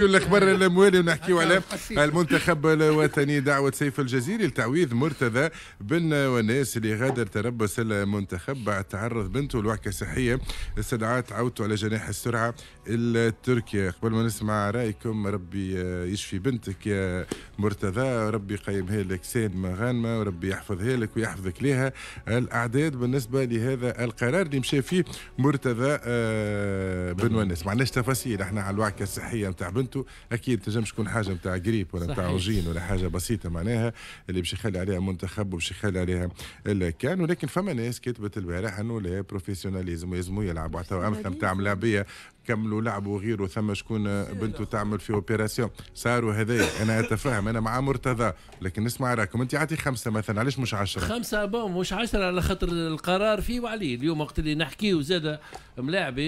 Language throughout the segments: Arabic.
الاخبار أيوة. الاموالي ونحكيو أيوة، على المنتخب الوطني دعوه سيف الجزيري لتعويض مرتضى بن وناس اللي غادر تربص المنتخب بعد تعرض بنته لوعكه صحيه استدعات عودته على جناح السرعه التركي قبل ما نسمع رايكم ربي يشفي بنتك يا مرتضى ربي يقيمها لك سيد غانمه وربي يحفظها لك ويحفظك لها الاعداد بالنسبه لهذا القرار اللي مشى فيه مرتضى آه، بن وناس معناش تفاصيل احنا على الوعكه الصحيه نتاع وانتو اكيد تنجم تكون حاجه نتاع قريب ولا نتاع عجين ولا حاجه بسيطه معناها اللي باش يخلي عليها منتخب وباش يخلي عليها كان ولكن فما ناس كتبت البارح انه لا بروفيسيوناليزم يلزموا يلعبوا حتى امثله نتاع ملاعبيه كملوا لعبوا غيره ثم شكون بنته تعمل في اوبيراسيون صاروا هذايا انا اتفاهم انا مع مرتضى لكن نسمع رايكم انت عطي خمسه مثلا علاش مش عشرة خمسه بون مش عشرة على خاطر القرار فيه وعليه اليوم وقت اللي نحكيه زاد ملاعبي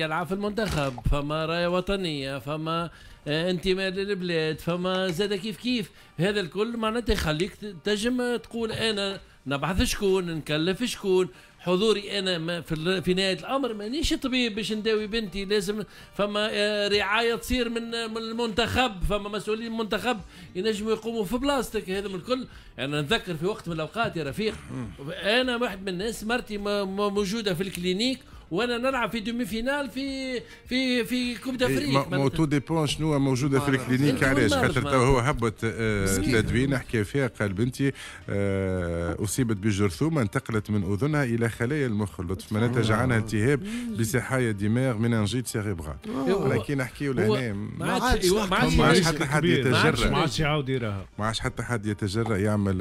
يلعب في المنتخب فما رايه وطنيه فما آه، انتماء للبلاد فما زاد كيف كيف هذا الكل معناتها يخليك تنجم تقول انا نبعث شكون نكلف شكون حضوري انا في في نهايه الامر مانيش طبيب باش نداوي بنتي لازم فما آه، رعايه تصير من المنتخب فما مسؤولين المنتخب ينجموا يقوموا في بلاصتك هذا من الكل انا يعني في وقت من الاوقات يا رفيق انا واحد من الناس مرتي موجوده في الكلينيك وانا نلعب في دومي فينال في في في كوب دافريك مو تو ديبون شنو موجوده في الكلينيك آه. علاش خاطر تو هو هبط تدوين آه، حكى فيها قال بنتي آه، اصيبت بجرثومه انتقلت من اذنها الى خلايا المخ اللطف معناتها عنها التهاب بسحايا دماغ انجيت سيريبرال ولكن نحكيو لهنا ما عادش أيوة، حتى حد يتجرأ ما عادش يعاود يراها ما عادش حتى حد يتجرأ يعمل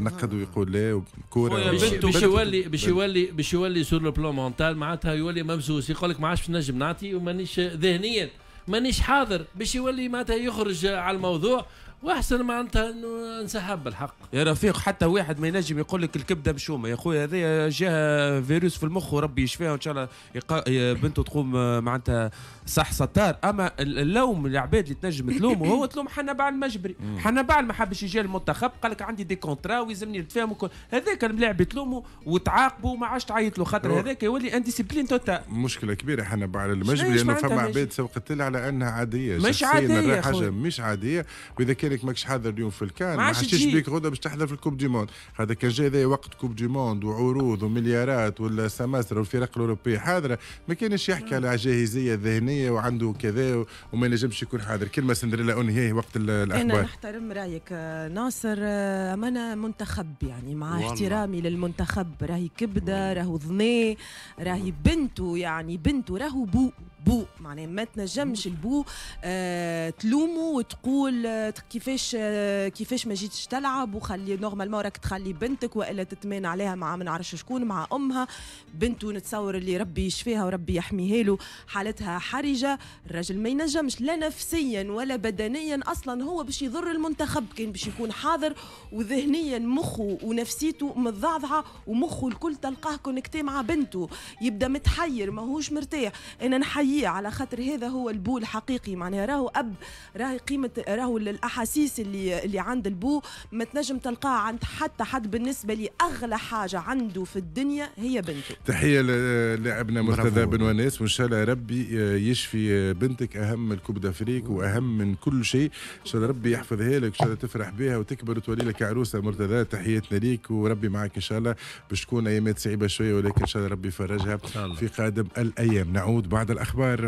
نقد ويقول لا كوره باش يولي باش يولي باش يولي سور لو بلون مونتال معناتها وقتها يولي ممسوس يقول لك ما عادش نجم نعطي ومانيش ذهنيا مانيش حاضر باش يولي معناتها يخرج على الموضوع واحسن معناتها انه انسحب بالحق يا رفيق حتى واحد ما ينجم يقول لك الكبده مشومه يا خويا هذايا جاها فيروس في المخ وربي يشفيها وان شاء الله يقا... بنته تقوم آه، معناتها صح ستار اما اللوم العباد اللي تنجم تلومه هو تلوم حنا بعد المجبري حنا بعد ما حبش يجي المنتخب قال لك عندي دي كونترا ويلزمني نتفاهم هذاك الملاعب تلومه وتعاقبه وما عادش تعيط له خاطر هذاك يولي انديسيبلين توتا توتال مشكله كبيره حنا بعد المجبري لانه فما عباد سبقت على انها عاديه مش عاديه حاجه مش عاديه واذا لك ماكش حاضر اليوم في الكان ما عادش بيك غدا باش تحضر في الكوب دي موند هذا كان جاي ذي وقت كوب دي موند وعروض ومليارات ولا سماسره والفرق الاوروبيه حاضره ما كانش يحكي على جاهزيه ذهنيه وعنده كذا وما ينجمش يكون حاضر كلمه سندريلا هي وقت الاخبار انا نحترم رايك آه، ناصر آه، امانه منتخب يعني مع والله. احترامي للمنتخب راهي كبده راهو ظني راهي بنته يعني بنته راهو بو بو معناه ما تنجمش البو آه تلومه وتقول آه كيفاش آه، كيفاش ما جيتش تلعب وخلي نورمالمون راك تخلي بنتك والا تتمان عليها مع ما نعرفش شكون مع امها بنته نتصور اللي ربي يشفيها وربي يحميها له حالتها حرجه الراجل ما ينجمش لا نفسيا ولا بدنيا اصلا هو باش يضر المنتخب كان باش يكون حاضر وذهنيا مخه ونفسيته متضعضعه ومخه الكل تلقاه كونكتي مع بنته يبدا متحير ماهوش مرتاح انا نحييه على خاطر هذا هو البول حقيقي معناها راهو اب راهي قيمه راهو الاحاسيس القصيص اللي اللي عند البو ما تنجم تلقاها عند حتى حد بالنسبه لي اغلى حاجه عنده في الدنيا هي بنته تحيه للاعبنا مرتضى بن وناس وان شاء الله ربي آه، يشفي آه، بنتك اهم من الكوب دافريك واهم من كل شيء ان شاء الله ربي يحفظها لك ان شاء الله تفرح بها وتكبر وتولي لك عروسه مرتضى تحياتنا ليك وربي معك ان شاء الله باش تكون ايامات صعيبه شويه ولكن ان شاء الله ربي يفرجها في قادم الايام نعود بعد الاخبار